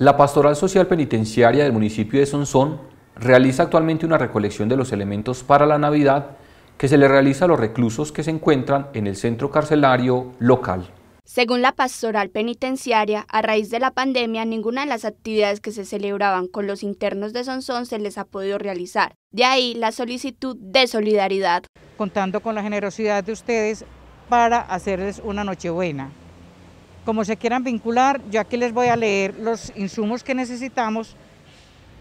La Pastoral Social Penitenciaria del municipio de Sonsón realiza actualmente una recolección de los elementos para la Navidad que se le realiza a los reclusos que se encuentran en el centro carcelario local. Según la pastoral penitenciaria, a raíz de la pandemia, ninguna de las actividades que se celebraban con los internos de Sonsón se les ha podido realizar. De ahí la solicitud de solidaridad. Contando con la generosidad de ustedes para hacerles una noche nochebuena como se quieran vincular, yo aquí les voy a leer los insumos que necesitamos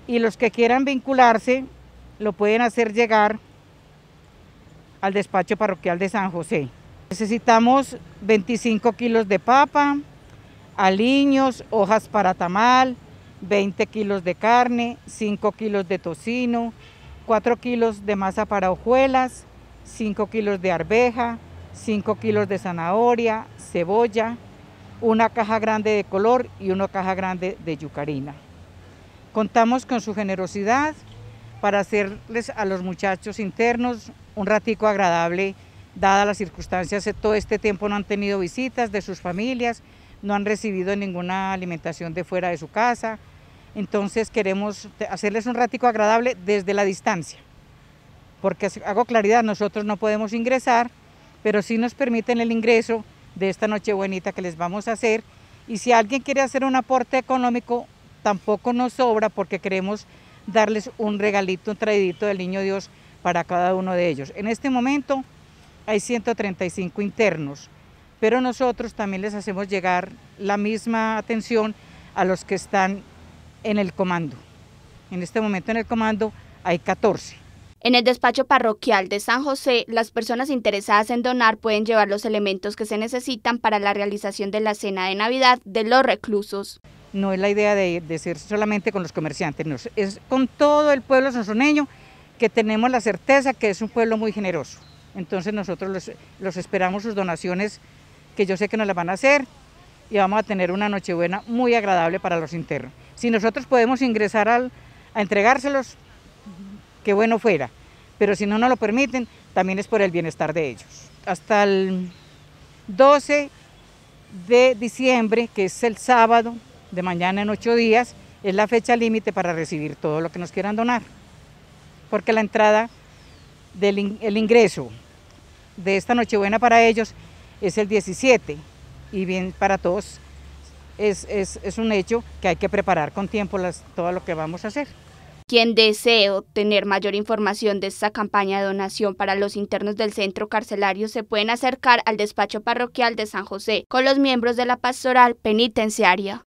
y los que quieran vincularse lo pueden hacer llegar al despacho parroquial de San José. Necesitamos 25 kilos de papa, aliños, hojas para tamal, 20 kilos de carne, 5 kilos de tocino, 4 kilos de masa para hojuelas, 5 kilos de arveja, 5 kilos de zanahoria, cebolla, una caja grande de color y una caja grande de yucarina. Contamos con su generosidad para hacerles a los muchachos internos un ratico agradable, dadas las circunstancias, todo este tiempo no han tenido visitas de sus familias, no han recibido ninguna alimentación de fuera de su casa, entonces queremos hacerles un ratico agradable desde la distancia, porque hago claridad, nosotros no podemos ingresar, pero si nos permiten el ingreso de esta noche buenita que les vamos a hacer. Y si alguien quiere hacer un aporte económico, tampoco nos sobra porque queremos darles un regalito, un traidito del Niño Dios para cada uno de ellos. En este momento hay 135 internos, pero nosotros también les hacemos llegar la misma atención a los que están en el comando. En este momento en el comando hay 14. En el despacho parroquial de San José, las personas interesadas en donar pueden llevar los elementos que se necesitan para la realización de la cena de Navidad de los reclusos. No es la idea de, ser solamente con los comerciantes, es con todo el pueblo sonsoneño que tenemos la certeza que es un pueblo muy generoso. Entonces nosotros los, esperamos sus donaciones, que yo sé que nos las van a hacer, y vamos a tener una Nochebuena muy agradable para los internos. Si nosotros podemos ingresar a entregárselos, qué bueno fuera, pero si no nos lo permiten, también es por el bienestar de ellos. Hasta el 12 de diciembre, que es el sábado, de mañana en ocho días, es la fecha límite para recibir todo lo que nos quieran donar, porque la entrada del el ingreso de esta Nochebuena para ellos es el 17 y bien para todos es, es un hecho que hay que preparar con tiempo todo lo que vamos a hacer. Quien desee obtener mayor información de esta campaña de donación para los internos del centro carcelario se pueden acercar al despacho parroquial de San José con los miembros de la pastoral penitenciaria.